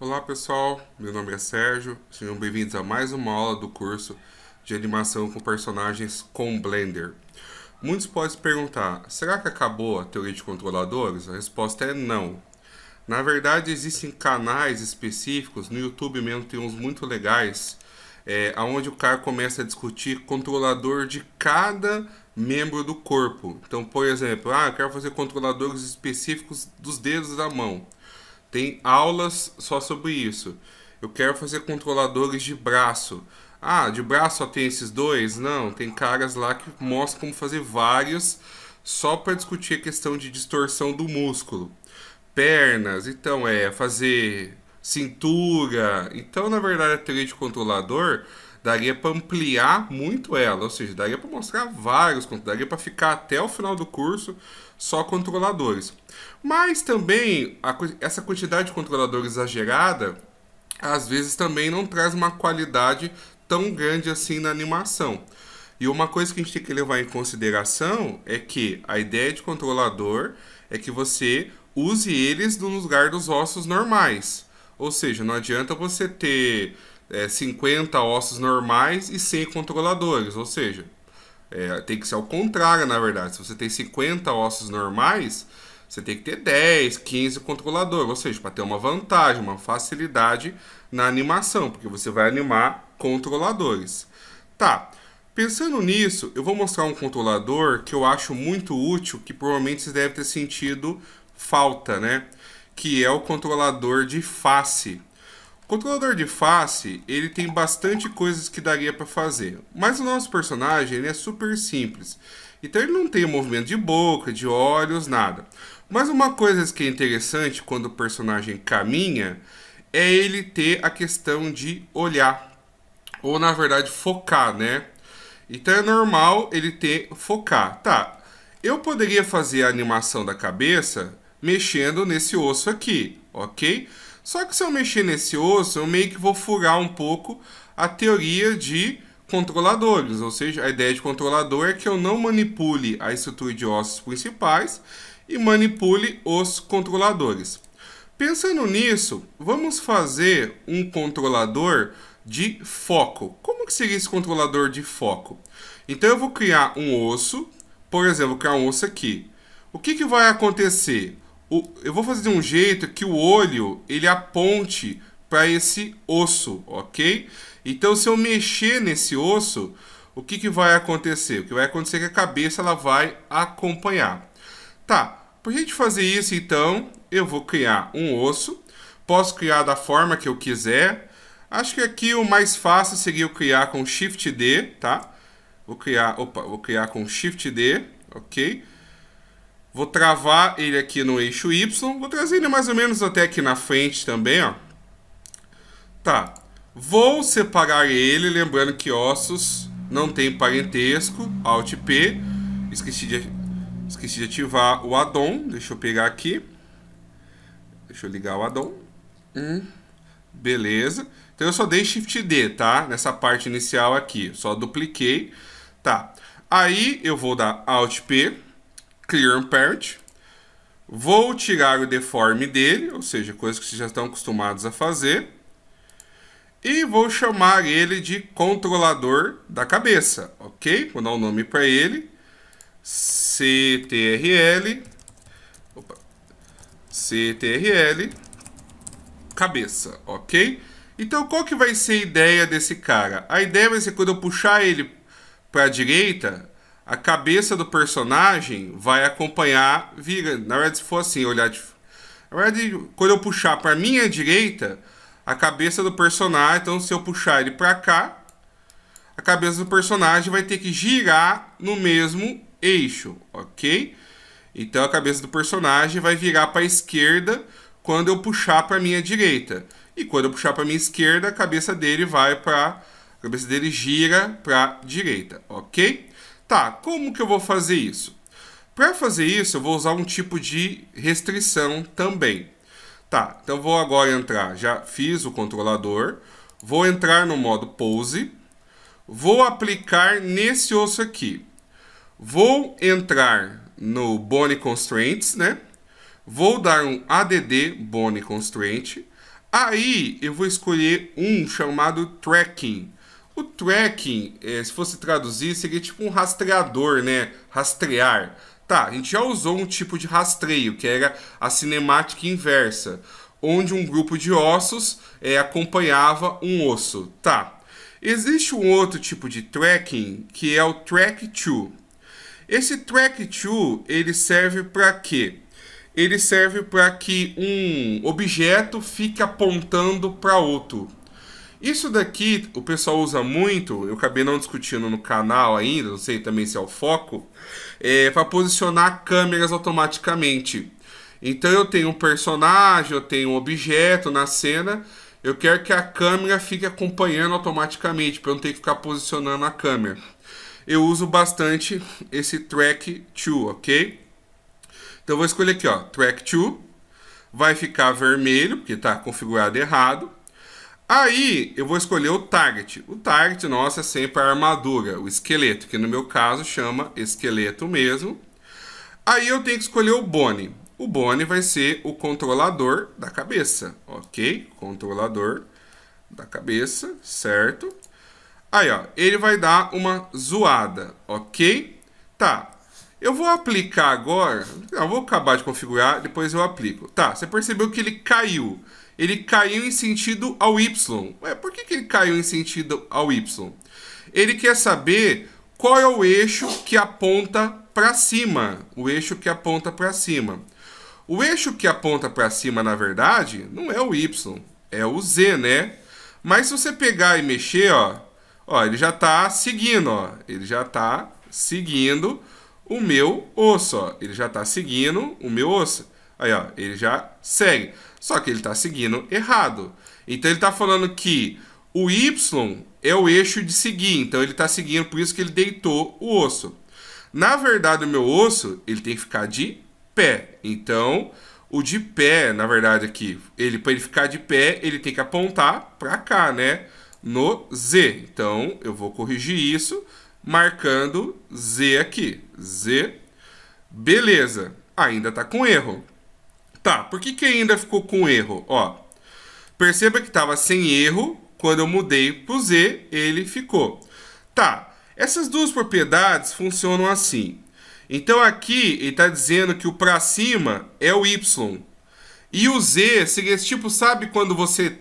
Olá pessoal, meu nome é Sérgio, sejam bem-vindos a mais uma aula do curso de animação com personagens com Blender. Muitos podem se perguntar, será que acabou a teoria de controladores? A resposta é não. Na verdade existem canais específicos, no YouTube mesmo tem uns muito legais, é, onde o cara começa a discutir controlador de cada membro do corpo. Então, por exemplo, ah, eu quero fazer controladores específicos dos dedos da mão. Tem aulas só sobre isso. Eu quero fazer controladores de braço. Ah, de braço só tem esses dois? Não, tem caras lá que mostram como fazer vários só para discutir a questão de distorção do músculo. Pernas, então é fazer cintura. Então, na verdade, a teoria de controlador daria para ampliar muito ela, ou seja, daria para mostrar vários daria para ficar até o final do curso só controladores. Mas também a, essa quantidade de controladores exagerada às vezes também não traz uma qualidade tão grande assim na animação. E uma coisa que a gente tem que levar em consideração é que a ideia de controlador é que você use eles no lugar dos ossos normais. Ou seja, não adianta você ter é, 50 ossos normais e 100 controladores, ou seja, é, tem que ser ao contrário, na verdade. Se você tem 50 ossos normais, você tem que ter 10, 15 controladores, ou seja, para ter uma vantagem, uma facilidade na animação, porque você vai animar controladores. Tá. Pensando nisso, eu vou mostrar um controlador que eu acho muito útil, que provavelmente vocês devem ter sentido falta, né? Que é o controlador de face. Controlador de face, ele tem bastante coisas que daria para fazer, mas o nosso personagem ele é super simples, então ele não tem movimento de boca, de olhos, nada. Mas uma coisa que é interessante quando o personagem caminha é ele ter a questão de olhar, ou na verdade focar, né? Então é normal ele ter focar. Tá, eu poderia fazer a animação da cabeça mexendo nesse osso aqui, ok? Ok só que se eu mexer nesse osso, eu meio que vou furar um pouco a teoria de controladores, ou seja, a ideia de controlador é que eu não manipule a estrutura de ossos principais e manipule os controladores. Pensando nisso, vamos fazer um controlador de foco. Como que seria esse controlador de foco? Então eu vou criar um osso, por exemplo, criar um osso aqui. O que, que vai acontecer? o, eu vou fazer de um jeito que o olho ele aponte para esse osso, ok? Então, se eu mexer nesse osso, o que, que vai acontecer? O que vai acontecer é que a cabeça ela vai acompanhar. Tá, para a gente fazer isso, então, eu vou criar um osso. Posso criar da forma que eu quiser. Acho que aqui o mais fácil seria eu criar com Shift D, tá? Vou criar, opa, vou criar com Shift D, ok? Vou travar ele aqui no eixo Y. Vou trazer ele mais ou menos até aqui na frente também, ó. Tá. Vou separar ele, lembrando que ossos não tem parentesco. Alt P. Esqueci de, esqueci de ativar o addon. Deixa eu pegar aqui. Deixa eu ligar o addon. Hum. Beleza. Então eu só dei Shift D, tá? Nessa parte inicial aqui. Só dupliquei. Tá. Aí eu vou dar Alt P clear um parent. Vou tirar o deforme dele, ou seja, coisas que vocês já estão acostumados a fazer. E vou chamar ele de controlador da cabeça, ok? Vou dar um nome para ele. CTRL. Opa, CTRL cabeça, ok? Então qual que vai ser a ideia desse cara? A ideia vai ser quando eu puxar ele para a direita, a cabeça do personagem vai acompanhar vira. Na verdade, se for assim, olhar de. Na verdade, quando eu puxar para minha direita, a cabeça do personagem, então se eu puxar ele para cá, a cabeça do personagem vai ter que girar no mesmo eixo, ok? Então a cabeça do personagem vai virar para a esquerda quando eu puxar para minha direita. E quando eu puxar para minha esquerda, a cabeça dele vai para a cabeça dele gira para direita, OK? Tá, como que eu vou fazer isso? Para fazer isso, eu vou usar um tipo de restrição também. Tá, então vou agora entrar, já fiz o controlador, vou entrar no modo pose, vou aplicar nesse osso aqui. Vou entrar no Bone Constraints, né? Vou dar um ADD Bone Constraint. Aí eu vou escolher um chamado Tracking. O tracking, é, se fosse traduzir, seria tipo um rastreador, né? Rastrear. Tá, a gente já usou um tipo de rastreio, que era a cinemática inversa, onde um grupo de ossos é, acompanhava um osso. Tá. Existe um outro tipo de tracking, que é o track to. Esse track to, ele serve para quê? Ele serve para que um objeto fique apontando para outro. Isso daqui o pessoal usa muito, eu acabei não discutindo no canal ainda, não sei também se é o foco, é para posicionar câmeras automaticamente. Então eu tenho um personagem, eu tenho um objeto na cena, eu quero que a câmera fique acompanhando automaticamente, para eu não ter que ficar posicionando a câmera. Eu uso bastante esse track 2, ok? Então eu vou escolher aqui, ó, track 2, vai ficar vermelho, porque está configurado errado. Aí eu vou escolher o target. O target nosso é sempre a armadura, o esqueleto, que no meu caso chama esqueleto mesmo. Aí eu tenho que escolher o bone. O bone vai ser o controlador da cabeça, ok? Controlador da cabeça, certo? Aí, ó, ele vai dar uma zoada, ok? Tá, eu vou aplicar agora. Eu vou acabar de configurar, depois eu aplico. Tá, você percebeu que ele caiu ele caiu em sentido ao Y. Ué, por que, que ele caiu em sentido ao Y? Ele quer saber qual é o eixo que aponta para cima. O eixo que aponta para cima. O eixo que aponta para cima, na verdade, não é o Y, é o Z, né? Mas se você pegar e mexer, ó, ó ele já está seguindo, ó, ele já está seguindo o meu osso, ó, ele já está seguindo o meu osso. Aí, ó, ele já segue. Só que ele está seguindo errado. Então ele está falando que o Y é o eixo de seguir. Então ele está seguindo, por isso que ele deitou o osso. Na verdade, o meu osso, ele tem que ficar de pé. Então, o de pé, na verdade, aqui, ele para ele ficar de pé, ele tem que apontar para cá, né? No Z. Então, eu vou corrigir isso marcando Z aqui. Z. Beleza. Ainda está com erro. Tá, por que, que ainda ficou com erro? Ó, perceba que estava sem erro. Quando eu mudei para o Z, ele ficou. Tá, essas duas propriedades funcionam assim. Então aqui ele está dizendo que o para cima é o Y. E o Z seria esse tipo, sabe quando você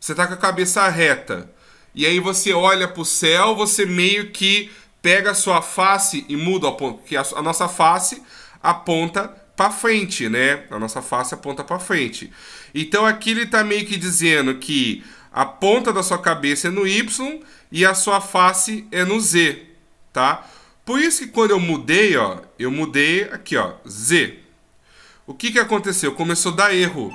você tá com a cabeça reta e aí você olha para o céu, você meio que pega a sua face e muda a que a, a nossa face aponta para frente, né? A nossa face aponta para frente. Então aqui ele está meio que dizendo que a ponta da sua cabeça é no Y e a sua face é no Z, tá? Por isso que quando eu mudei, ó, eu mudei aqui, ó, Z. O que que aconteceu? Começou a dar erro.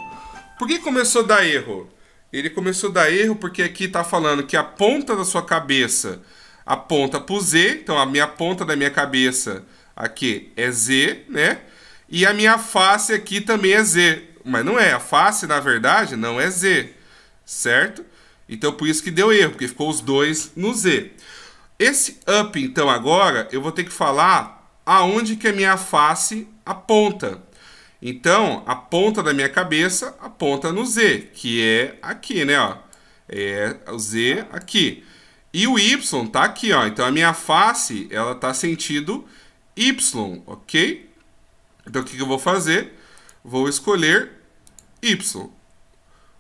Por que começou a dar erro? Ele começou a dar erro porque aqui está falando que a ponta da sua cabeça aponta para o Z, então a minha ponta da minha cabeça aqui é Z, né? E a minha face aqui também é Z. Mas não é, a face na verdade não é Z, certo? Então por isso que deu erro, porque ficou os dois no Z. Esse up, então, agora, eu vou ter que falar aonde que a minha face aponta. Então, a ponta da minha cabeça aponta no Z, que é aqui, né? Ó. É o Z aqui. E o Y tá aqui, ó. Então, a minha face, ela tá sentido Y, ok? Então o que, eu vou fazer? Vou escolher Y.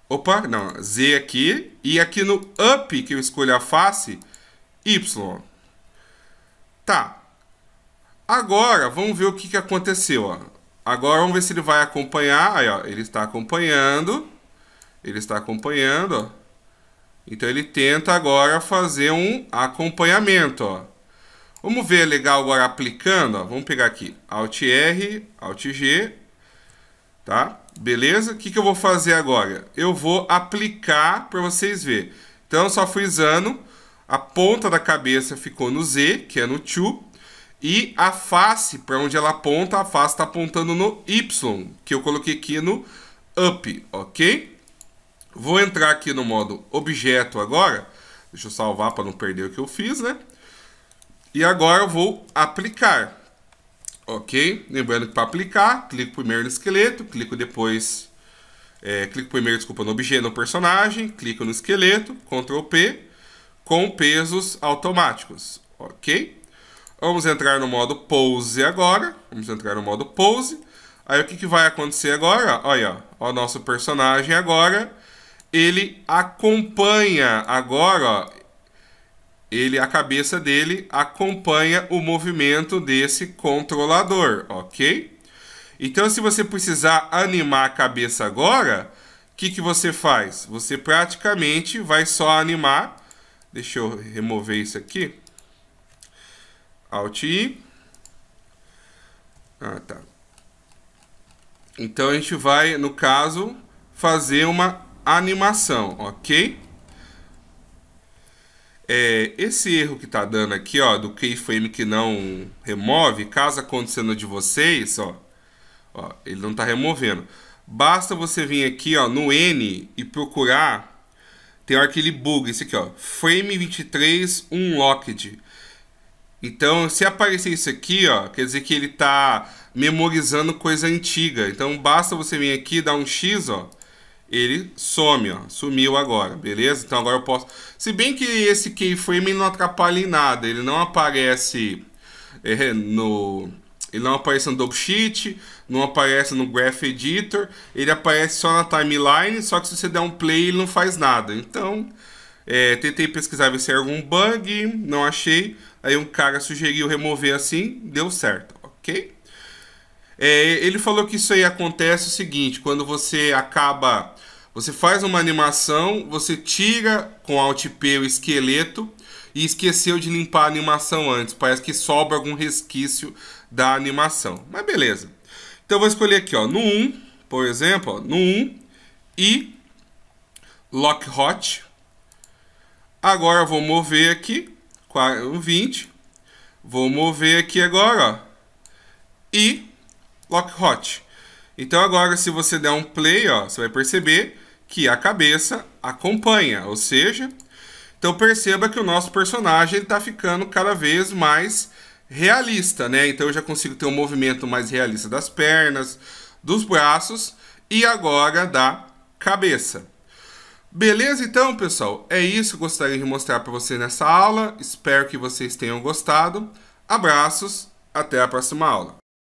Opa, não, Z aqui. E aqui no up que eu escolho a face, Y. Tá. Agora, vamos ver o que, que aconteceu. Ó. Agora, vamos ver se ele vai acompanhar. Aí, ó, ele está acompanhando. Ele está acompanhando, ó. Então, ele tenta agora fazer um acompanhamento, ó. Vamos ver legal agora aplicando. Ó. Vamos pegar aqui Alt R, Alt G, tá? Beleza? O que, que eu vou fazer agora? Eu vou aplicar para vocês verem. Então, só frisando, a ponta da cabeça ficou no Z, que é no to, e a face, para onde ela aponta, a face está apontando no Y, que eu coloquei aqui no up, ok? Vou entrar aqui no modo objeto agora. Deixa eu salvar para não perder o que eu fiz, né? E agora eu vou aplicar. Ok? Lembrando que para aplicar, clico primeiro no esqueleto, clico depois. É, clico primeiro, desculpa, no objeto, no personagem, clico no esqueleto, Ctrl P, com pesos automáticos. Ok? Vamos entrar no modo pose agora. Vamos entrar no modo pose. Aí o que, que vai acontecer agora? Olha, ó, o nosso personagem agora, ele acompanha agora, ó, ele a cabeça dele acompanha o movimento desse controlador, ok? Então, se você precisar animar a cabeça agora, o que, que você faz? Você praticamente vai só animar. Deixa eu remover isso aqui. Alt I. Ah, tá. Então, a gente vai, no caso, fazer uma animação, ok? É, esse erro que tá dando aqui, ó, do keyframe que não remove, caso acontecendo de vocês, ó, ó, ele não tá removendo. Basta você vir aqui, ó, no N e procurar, tem aquele bug esse aqui, ó, frame 23 unlocked. Então, se aparecer isso aqui, ó, quer dizer que ele tá memorizando coisa antiga. Então, basta você vir aqui, dar um X, ó, ele some, ó, sumiu agora, beleza? Então agora eu posso... Se bem que esse keyframe não atrapalha em nada, ele não aparece é, no... Ele não aparece no sheet, não aparece no Graph Editor, ele aparece só na timeline, só que se você der um play ele não faz nada. Então, é, tentei pesquisar ver se era algum bug, não achei. Aí um cara sugeriu remover assim, deu certo, ok? É, ele falou que isso aí acontece o seguinte, quando você acaba você faz uma animação, você tira com Alt P o esqueleto e esqueceu de limpar a animação antes. Parece que sobra algum resquício da animação. Mas beleza. Então eu vou escolher aqui, ó, no 1, por exemplo, ó, no 1 e Lock Hot. Agora eu vou mover aqui, 20. Vou mover aqui agora, ó, e Lock Hot. Então agora se você der um play, ó, você vai perceber que a cabeça acompanha, ou seja, então perceba que o nosso personagem está ficando cada vez mais realista, né? Então eu já consigo ter um movimento mais realista das pernas, dos braços e agora da cabeça. Beleza então, pessoal? É isso que eu gostaria de mostrar para vocês nessa aula. Espero que vocês tenham gostado. Abraços, até a próxima aula.